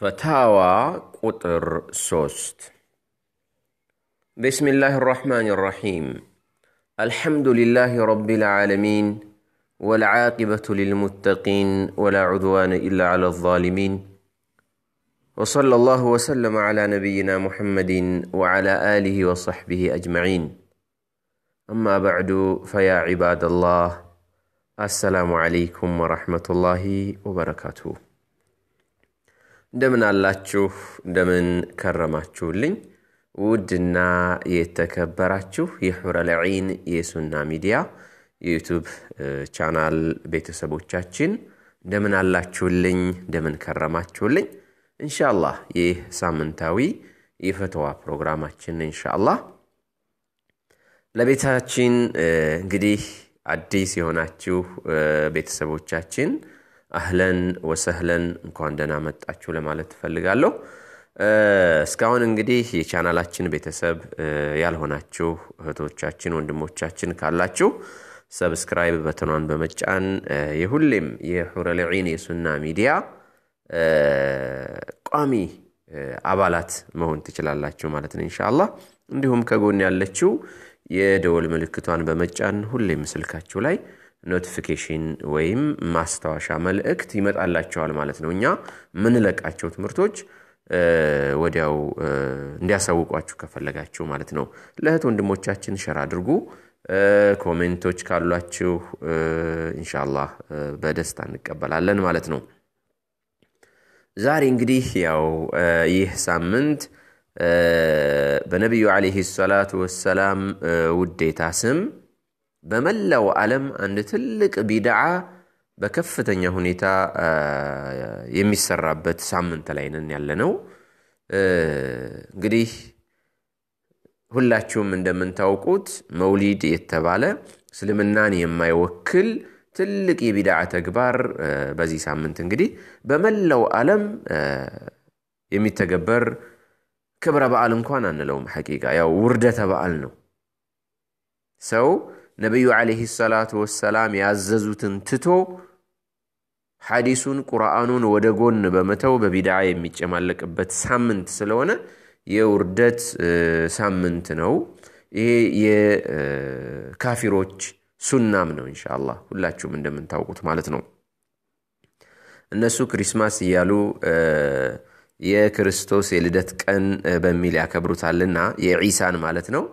فتاوى قطر سوست بسم الله الرحمن الرحيم الحمد لله رب العالمين والعاقبة للمتقين ولا عدوان إلا على الظالمين وصلى الله وسلم على نبينا محمد وعلى آله وصحبه أجمعين أما بعد فيا عباد الله السلام عليكم ورحمة الله وبركاته እንደምን አላችሁ? እንደምን ከረማችሁልኝ? ውድና የተከበራችሁ የሑረልዒን የሱና ሚዲያ የዩቱብ ቻናል ቤተሰቦቻችን እንደምን አላችሁልኝ? እንደምን ከረማችሁልኝ? እንሻላ ይህ ሳምንታዊ የፈተዋ ፕሮግራማችን እንሻላ ለቤታችን እንግዲህ አዲስ የሆናችሁ ቤተሰቦቻችን አህለን ወሰህለን እንኳን ደህና መጣችሁ ለማለት ትፈልጋለሁ። እስካሁን እንግዲህ የቻናላችን ቤተሰብ ያልሆናችሁ እህቶቻችን፣ ወንድሞቻችን ካላችሁ ሰብስክራይብ በተኗን በመጫን የሁሌም የሑረልዒን የሱና ሚዲያ ቋሚ አባላት መሆን ትችላላችሁ ማለት ነው እንሻላ እንዲሁም ከጎን ያለችው የደወል ምልክቷን በመጫን ሁሌም ስልካችሁ ላይ ኖቲፊኬሽን ወይም ማስታወሻ መልእክት ይመጣላቸዋል ማለት ነው። እኛ የምንለቃቸው ትምህርቶች ወዲያው እንዲያሳውቋችሁ ከፈለጋችሁ ማለት ነው። ለእህት ወንድሞቻችን ሸር አድርጉ። ኮሜንቶች ካሏችሁ ኢንሻላህ በደስታ እንቀበላለን ማለት ነው። ዛሬ እንግዲህ ያው ይህ ሳምንት በነቢዩ ዓለይሂ ሰላቱ ወሰላም ውዴታ ስም በመላው ዓለም አንድ ትልቅ ቢድዓ በከፍተኛ ሁኔታ የሚሰራበት ሳምንት ላይ ነን ያለ ነው። እንግዲህ ሁላችሁም እንደምንታውቁት መውሊድ የተባለ እስልምናን የማይወክል ትልቅ የቢድዓ ተግባር በዚህ ሳምንት እንግዲህ በመላው ዓለም የሚተገበር ክብረ በዓል እንኳን አንለውም። ሐቂቃ ያው ውርደተ በዓል ነው ሰው ነቢዩ ዓለይሂ ሰላት ወሰላም ያዘዙትን ትቶ ሐዲሱን ቁርአኑን ወደ ጎን በመተው በቢድዓ የሚጨማለቅበት ሳምንት ስለሆነ የውርደት ሳምንት ነው። ይሄ የካፊሮች ሱናም ነው። እንሻላ ሁላችሁም እንደምንታውቁት ማለት ነው። እነሱ ክሪስማስ እያሉ የክርስቶስ የልደት ቀን በሚል ያከብሩታልና የዒሳን ማለት ነው።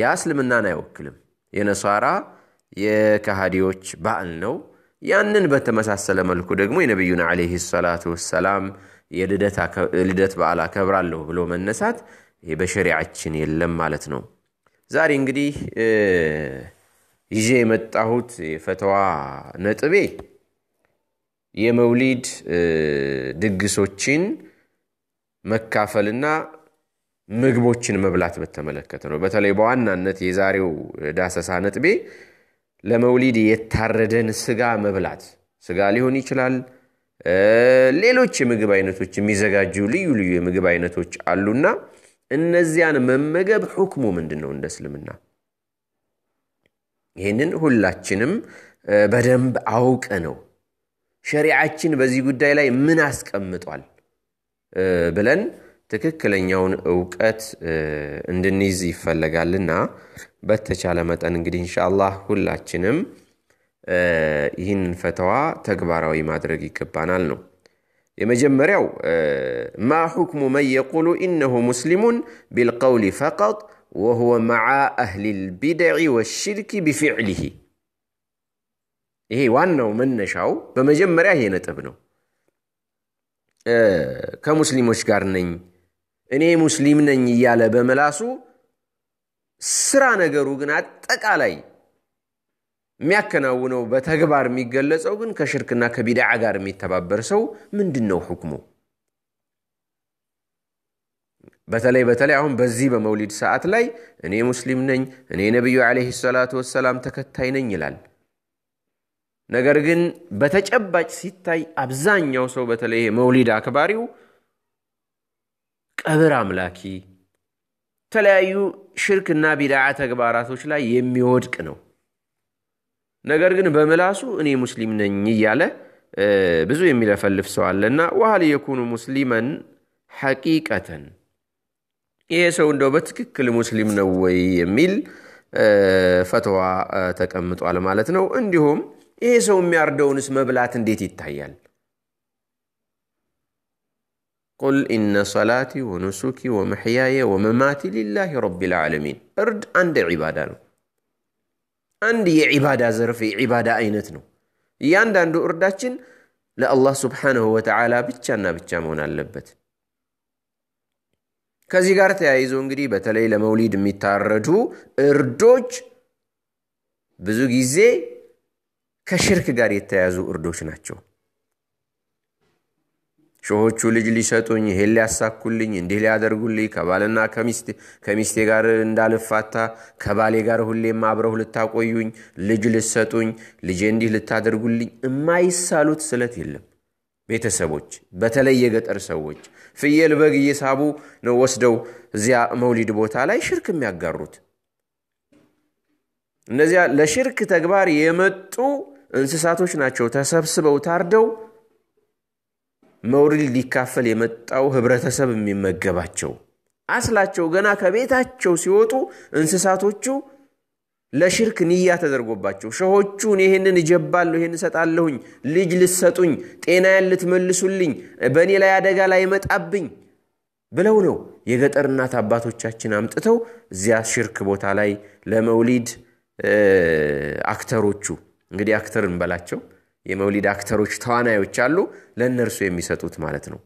ያ እስልምናን አይወክልም። የነሷራ የካሃዲዎች በዓል ነው። ያንን በተመሳሰለ መልኩ ደግሞ የነቢዩን ዓለይሂ ሰላቱ ወሰላም የልደት በዓል አከብራለሁ ብሎ መነሳት ይሄ በሸሪዓችን የለም ማለት ነው። ዛሬ እንግዲህ ይዤ የመጣሁት የፈተዋ ነጥቤ የመውሊድ ድግሶችን መካፈልና ምግቦችን መብላት በተመለከተ ነው። በተለይ በዋናነት የዛሬው ዳሰሳ ነጥቤ ለመውሊድ የታረደን ስጋ መብላት፣ ስጋ ሊሆን ይችላል። ሌሎች የምግብ አይነቶች የሚዘጋጁ ልዩ ልዩ የምግብ አይነቶች አሉና እነዚያን መመገብ ሑክሙ ምንድን ነው እንደ እስልምና? ይህንን ሁላችንም በደንብ አውቀ ነው ሸሪዓችን በዚህ ጉዳይ ላይ ምን አስቀምጧል ብለን ትክክለኛውን እውቀት እንድንይዝ ይፈለጋልና በተቻለ መጠን እንግዲህ እንሻአላህ ሁላችንም ይህንን ፈተዋ ተግባራዊ ማድረግ ይገባናል ነው። የመጀመሪያው ማ ሑክሙ መን የቁሉ ኢነሁ ሙስሊሙን ቢልቀውሊ ፈቀጥ ወሁወ መዓ አህሊ ልቢድዒ ወሽርኪ ቢፊዕሊሂ። ይሄ ዋናው መነሻው በመጀመሪያ ይሄ ነጥብ ነው። ከሙስሊሞች ጋር ነኝ እኔ ሙስሊም ነኝ እያለ በመላሱ ስራ ነገሩ ግን አጠቃላይ የሚያከናውነው በተግባር የሚገለጸው ግን ከሽርክና ከቢድዓ ጋር የሚተባበር ሰው ምንድን ነው ሁክሙ? በተለይ በተለይ አሁን በዚህ በመውሊድ ሰዓት ላይ እኔ ሙስሊም ነኝ፣ እኔ ነቢዩ ዓለይሂ ሰላቱ ወሰላም ተከታይ ነኝ ይላል። ነገር ግን በተጨባጭ ሲታይ አብዛኛው ሰው በተለይ መውሊድ አክባሪው ቀብር አምላኪ የተለያዩ ሽርክና ቢድዓ ተግባራቶች ላይ የሚወድቅ ነው። ነገር ግን በምላሱ እኔ ሙስሊም ነኝ እያለ ብዙ የሚለፈልፍ ሰው አለ እና የኩኑ ሙስሊመን ሐቂቀተን ይሄ ሰው እንደው በትክክል ሙስሊም ነው ወይ የሚል ፈትዋ ተቀምጧል ማለት ነው። እንዲሁም ይሄ ሰው የሚያርደውንስ መብላት እንዴት ይታያል? ቁል ኢነ ሰላቲ ወኑሱኪ ወመሕያየ ወመማቲ ሊላሂ ረቢል ዓለሚን። እርድ አንድ ዒባዳ ነው። አንድ የዒባዳ ዘርፍ የዒባዳ አይነት ነው። እያንዳንዱ እርዳችን ለአላህ ስብሓነሁ ወተዓላ ብቻና ብቻ መሆን አለበት። ከዚህ ጋር ተያይዞ እንግዲህ በተለይ ለመውሊድ የሚታረዱ እርዶች ብዙ ጊዜ ከሽርክ ጋር የተያያዙ እርዶች ናቸው። ሾሆቹ ልጅ ሊሰጡኝ ይሄን ሊያሳኩልኝ እንዲህ ሊያደርጉልኝ ከባልና ከሚስቴ ጋር እንዳልፋታ ከባሌ ጋር ሁሌም አብረው ልታቆዩኝ ልጅ ልሰጡኝ ልጄ እንዲህ ልታደርጉልኝ የማይሳሉት ስለት የለም። ቤተሰቦች በተለይ የገጠር ሰዎች ፍየል በግ እየሳቡ ነው ወስደው እዚያ መውሊድ ቦታ ላይ ሽርክ የሚያጋሩት። እነዚያ ለሽርክ ተግባር የመጡ እንስሳቶች ናቸው ተሰብስበው ታርደው መውሪድ ሊካፈል የመጣው ህብረተሰብ የሚመገባቸው አስላቸው ገና ከቤታቸው ሲወጡ እንስሳቶቹ ለሽርክ ንያ ተደርጎባቸው ሸሆቹን ይህንን እጀባለሁ ይህን እሰጣለሁኝ ልጅ ልሰጡኝ ጤናዬን ልትመልሱልኝ በእኔ ላይ አደጋ ላይ ይመጣብኝ ብለው ነው የገጠር እናት አባቶቻችን አምጥተው እዚያ ሽርክ ቦታ ላይ ለመውሊድ አክተሮቹ እንግዲህ አክተር እንበላቸው የመውሊድ አክተሮች ተዋናዮች አሉ ለእነርሱ የሚሰጡት ማለት ነው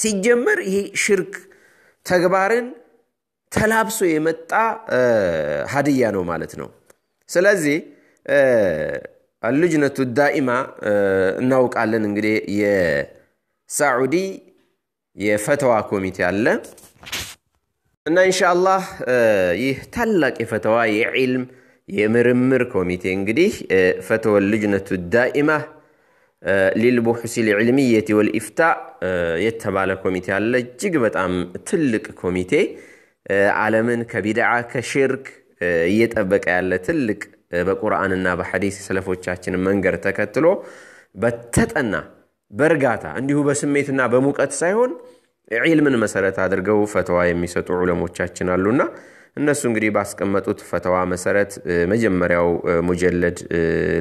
ሲጀመር ይሄ ሽርክ ተግባርን ተላብሶ የመጣ ሀድያ ነው ማለት ነው ስለዚህ አልጅነቱ ዳኢማ እናውቃለን እንግዲህ የሳዑዲ የፈተዋ ኮሚቴ አለ እና እንሻ ይህ ታላቅ የፈተዋ የዒልም የምርምር ኮሚቴ እንግዲህ ፈተወል ልጅነቱ ዳኢማ ሊልቡሑሲ ልዕልሚየቲ ወልኢፍታ የተባለ ኮሚቴ አለ። እጅግ በጣም ትልቅ ኮሚቴ ዓለምን ከቢድዓ ከሽርክ እየጠበቀ ያለ ትልቅ በቁርአንና በሐዲስ ሰለፎቻችን መንገድ ተከትሎ በተጠና በእርጋታ እንዲሁ በስሜትና በሙቀት ሳይሆን ዒልምን መሰረት አድርገው ፈተዋ የሚሰጡ ዑለሞቻችን አሉና እነሱ እንግዲህ ባስቀመጡት ፈተዋ መሰረት መጀመሪያው ሙጀለድ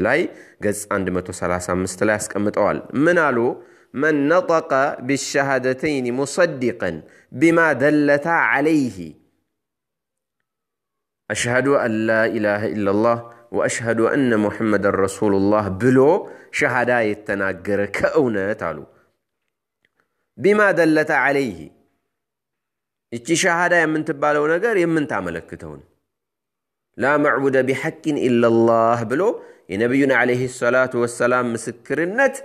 ላይ ገጽ 135 ላይ አስቀምጠዋል። ምን አሉ? من نطق بالشهادتين مصدقا بما دلتا عليه أشهد أن لا إله إلا الله وأشهد أن محمد رسول الله بلو شهادة يتناقر كأونة تالو بما دلت عليه እቺ ሻሃዳ የምትባለው ነገር የምንታመለክተው ነው። ላ መዕቡደ ቢሐቂን ኢለላህ ብሎ የነቢዩን ዓለይሂ ሰላቱ ወሰላም ምስክርነት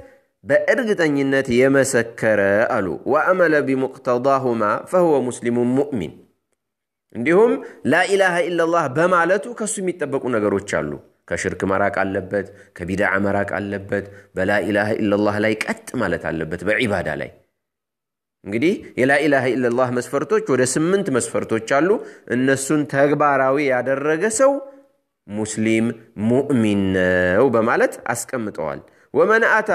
በእርግጠኝነት የመሰከረ አሉ። ወአመለ ቢሙቅተዳሁማ ፈሁወ ሙስሊሙን ሙእሚን። እንዲሁም ላኢላሃ ኢለላህ በማለቱ ከሱ የሚጠበቁ ነገሮች አሉ። ከሽርክ መራቅ አለበት፣ ከቢድዓ መራቅ አለበት፣ በላኢላሃ ኢለላህ ላይ ቀጥ ማለት አለበት በዒባዳ ላይ እንግዲህ የላኢላሃ ኢለላህ መስፈርቶች ወደ ስምንት መስፈርቶች አሉ። እነሱን ተግባራዊ ያደረገ ሰው ሙስሊም ሙእሚን ነው በማለት አስቀምጠዋል። ወመን አታ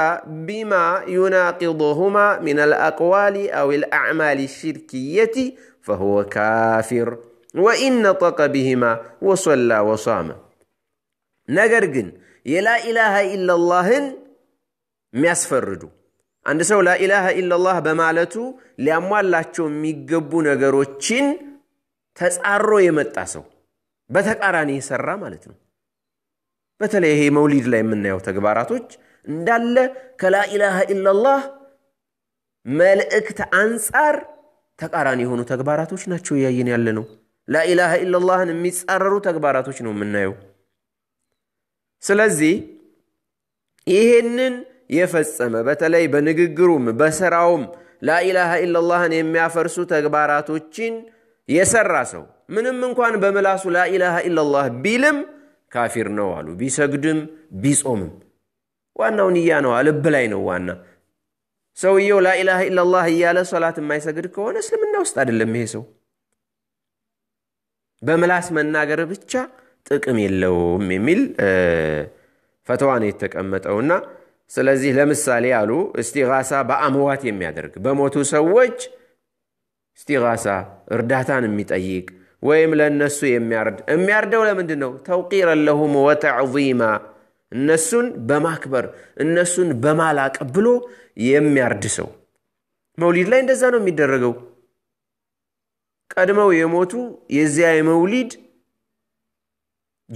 ቢማ ዩናቂضሁማ ሚን አልአቅዋሊ አው ልአዕማል ሽርክየቲ ፈሁወ ካፊር ወኢን ነጠቀ ቢሂማ ወሰላ ወሳመ። ነገር ግን የላኢላሃ ኢለላህን የሚያስፈርዱ አንድ ሰው ላኢላሃ ኢላላህ በማለቱ ሊያሟላቸው የሚገቡ ነገሮችን ተጻሮ የመጣ ሰው በተቃራኒ የሰራ ማለት ነው። በተለይ ይሄ መውሊድ ላይ የምናየው ተግባራቶች እንዳለ ከላኢላሃ ኢላላህ መልእክት አንጻር ተቃራኒ የሆኑ ተግባራቶች ናቸው እያየን ያለ ነው። ላኢላሃ ኢላላህን የሚጻረሩ ተግባራቶች ነው የምናየው። ስለዚህ ይሄንን የፈጸመ በተለይ በንግግሩም በስራውም ላኢላሃ ኢለላህን የሚያፈርሱ ተግባራቶችን የሰራ ሰው ምንም እንኳን በምላሱ ላኢላሃ ኢለላህ ቢልም ካፊር ነው አሉ። ቢሰግድም ቢጾምም ዋናው ንያ ነው፣ ልብ ላይ ነው ዋና። ሰውየው ላኢላሃ ኢለላህ እያለ ሶላት የማይሰግድ ከሆነ እስልምና ውስጥ አይደለም ይሄ ሰው። በምላስ መናገር ብቻ ጥቅም የለውም የሚል ፈተዋ ነው የተቀመጠውና ስለዚህ ለምሳሌ አሉ እስቲጋሳ በአምዋት የሚያደርግ በሞቱ ሰዎች እስቲጋሳ እርዳታን የሚጠይቅ ወይም ለእነሱ የሚያርድ የሚያርደው ለምንድ ነው? ተውቂረ ለሁም ወተዕዚማ እነሱን በማክበር እነሱን በማላቅ ብሎ የሚያርድ ሰው መውሊድ ላይ እንደዛ ነው የሚደረገው። ቀድመው የሞቱ የዚያ የመውሊድ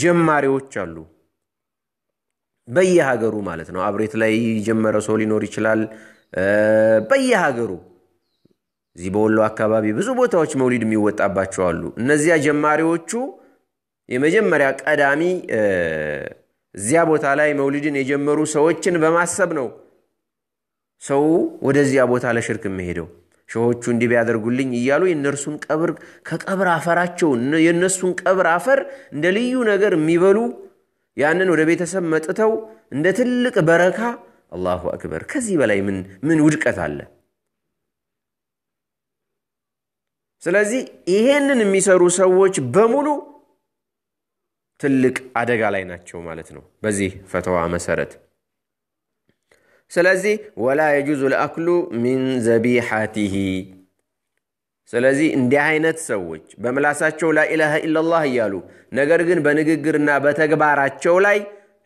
ጀማሪዎች አሉ። በየሀገሩ ማለት ነው። አብሬት ላይ የጀመረ ሰው ሊኖር ይችላል። በየሀገሩ እዚህ በወሎ አካባቢ ብዙ ቦታዎች መውሊድ የሚወጣባቸው አሉ። እነዚያ ጀማሪዎቹ የመጀመሪያ ቀዳሚ እዚያ ቦታ ላይ መውሊድን የጀመሩ ሰዎችን በማሰብ ነው ሰው ወደዚያ ቦታ ለሽርክ የሚሄደው። ሸሆቹ እንዲህ ቢያደርጉልኝ እያሉ የእነርሱን ቀብር ከቀብር አፈራቸው የእነሱን ቀብር አፈር እንደ ልዩ ነገር የሚበሉ ያንን ወደ ቤተሰብ መጥተው እንደ ትልቅ በረካ አላሁ አክበር። ከዚህ በላይ ምን ውድቀት አለ? ስለዚህ ይሄንን የሚሰሩ ሰዎች በሙሉ ትልቅ አደጋ ላይ ናቸው ማለት ነው በዚህ ፈተዋ መሰረት። ስለዚህ ወላ የጁዙ ልአክሉ ሚን ዘቢሐቲሂ ስለዚህ እንዲህ አይነት ሰዎች በምላሳቸው ላኢላሃ ኢላላህ እያሉ ነገር ግን በንግግርና በተግባራቸው ላይ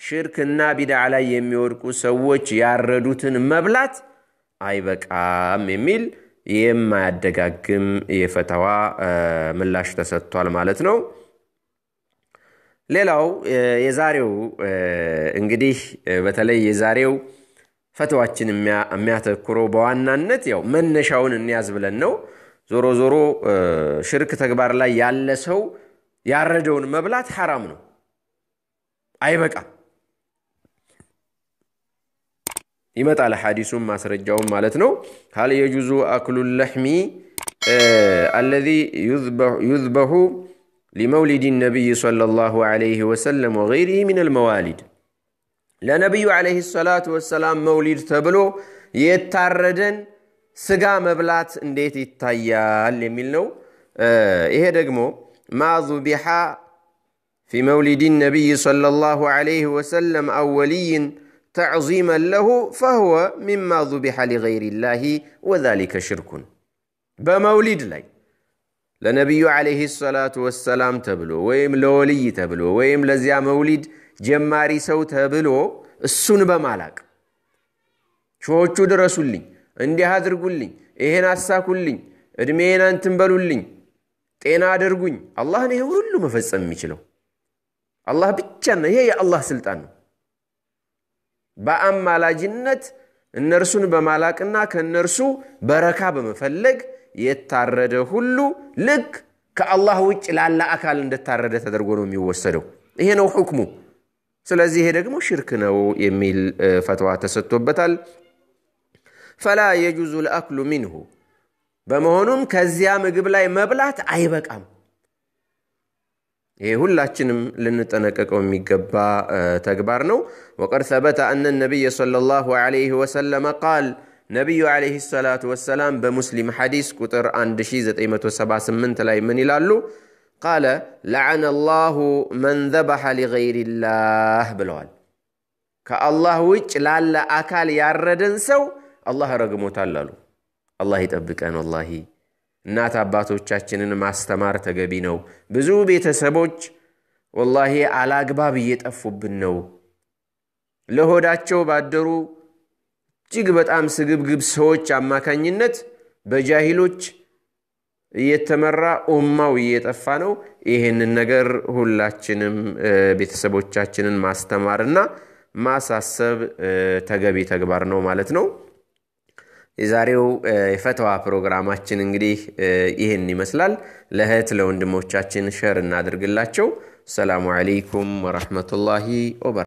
ሽርክና ቢድዓ ላይ የሚወድቁ ሰዎች ያረዱትን መብላት አይበቃም የሚል የማያደጋግም የፈተዋ ምላሽ ተሰጥቷል ማለት ነው። ሌላው የዛሬው እንግዲህ በተለይ የዛሬው ፈተዋችን የሚያተኩረው በዋናነት ያው መነሻውን እንያዝ ብለን ነው። ዞሮ ዞሮ ሽርክ ተግባር ላይ ያለ ሰው ያረደውን መብላት ሐራም ነው፣ አይበቃም። ይመጣል ሐዲሱም ማስረጃውም ማለት ነው። ሀል የጁዙ አክሉ ለሕሚ አለዚ ዩዝበሁ ሊመውሊድ ነቢይ ሰለላሁ ዐለይሂ ወሰለም ወገይሪሂ ሚነል መዋሊድ ለነቢዩ ዐለይሂ ሰላቱ ወሰላም መውሊድ ተብሎ የታረደን ስጋ መብላት እንዴት ይታያል የሚል ነው። ይሄ ደግሞ ማዙቢሓ ፊ መውሊድ ነቢይ ሰለላሁ ዓለይሂ ወሰለም አወልይን ወልይን ተዕዚመን ለሁ ፈህወ ሚማ ዙቢሓ ሊገይሪላሂ ወዛሊከ ሽርኩን። በመውሊድ ላይ ለነቢዩ ዓለይሂ ሰላቱ ወሰላም ተብሎ ወይም ለወልይ ተብሎ ወይም ለዚያ መውሊድ ጀማሪ ሰው ተብሎ እሱን በማላቅ ሾዎቹ ድረሱልኝ እንዲህ አድርጉልኝ፣ ይሄን አሳኩልኝ፣ እድሜን እንትን በሉልኝ፣ ጤና አድርጉኝ። አላህን ይሄ ሁሉ መፈጸም የሚችለው አላህ ብቻ ነው። ይሄ የአላህ ስልጣን ነው። በአማላጅነት እነርሱን በማላቅና ከእነርሱ በረካ በመፈለግ የታረደ ሁሉ ልክ ከአላህ ውጭ ላለ አካል እንደታረደ ተደርጎ ነው የሚወሰደው። ይሄ ነው ሁክሙ። ስለዚህ ይሄ ደግሞ ሽርክ ነው የሚል ፈትዋ ተሰጥቶበታል። ፈላ የጁዙ ልአክሉ ሚንሁ በመሆኑም ከዚያ ምግብ ላይ መብላት አይበቃም። ይህ ሁላችንም ልንጠነቀቀው የሚገባ ተግባር ነው። ወቀድ ሰበተ አነ ነቢይ ሰለላሁ ዐለይሂ ወሰለም ቃል ነቢዩ ዐለይሂ ሰላቱ ወሰላም በሙስሊም ሐዲስ ቁጥር 1978 ላይ ምን ይላሉ? ቃለ ለዐነ ላሁ መን ዘበሐ ሊገይሪላህ ብለዋል። ከአላህ ውጭ ላለ አካል ያረደን ሰው አላህ ረግሞታል አሉ። አላህ ይጠብቀን። ወላሂ እናት አባቶቻችንን ማስተማር ተገቢ ነው። ብዙ ቤተሰቦች ወላሂ አላግባብ እየጠፉብን ነው። ለሆዳቸው ባደሩ እጅግ በጣም ስግብግብ ሰዎች አማካኝነት በጃሂሎች እየተመራ ኡማው እየጠፋ ነው። ይህንን ነገር ሁላችንም ቤተሰቦቻችንን ማስተማርና ማሳሰብ ተገቢ ተግባር ነው ማለት ነው። የዛሬው የፈተዋ ፕሮግራማችን እንግዲህ ይህን ይመስላል። ለእህት ለወንድሞቻችን ሸር እናድርግላቸው። ሰላሙ አለይኩም ወረመቱላ ወበረካቱ።